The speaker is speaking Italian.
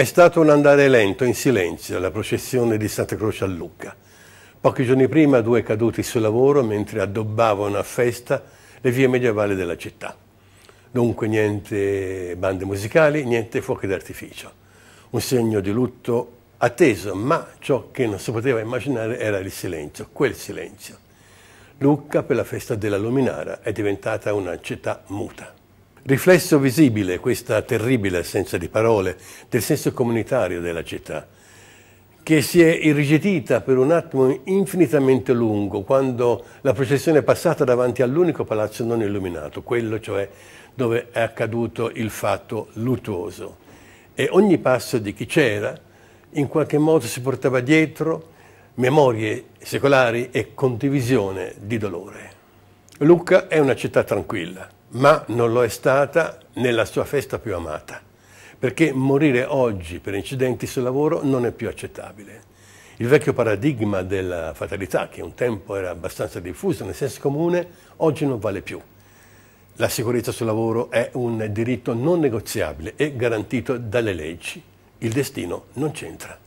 È stato un andare lento, in silenzio, la processione di Santa Croce a Lucca. Pochi giorni prima due caduti sul lavoro mentre addobbavano a festa le vie medievali della città. Dunque niente bande musicali, niente fuochi d'artificio. Un segno di lutto atteso, ma ciò che non si poteva immaginare era il silenzio, quel silenzio. Lucca per la festa della Luminara è diventata una città muta. Riflesso visibile, questa terribile assenza di parole, del senso comunitario della città, che si è irrigidita per un attimo infinitamente lungo quando la processione è passata davanti all'unico palazzo non illuminato, quello cioè dove è accaduto il fatto luttuoso. E ogni passo di chi c'era in qualche modo si portava dietro memorie secolari e condivisione di dolore. Lucca è una città tranquilla ma non lo è stata nella sua festa più amata, perché morire oggi per incidenti sul lavoro non è più accettabile. Il vecchio paradigma della fatalità, che un tempo era abbastanza diffuso nel senso comune, oggi non vale più. La sicurezza sul lavoro è un diritto non negoziabile e garantito dalle leggi. Il destino non c'entra.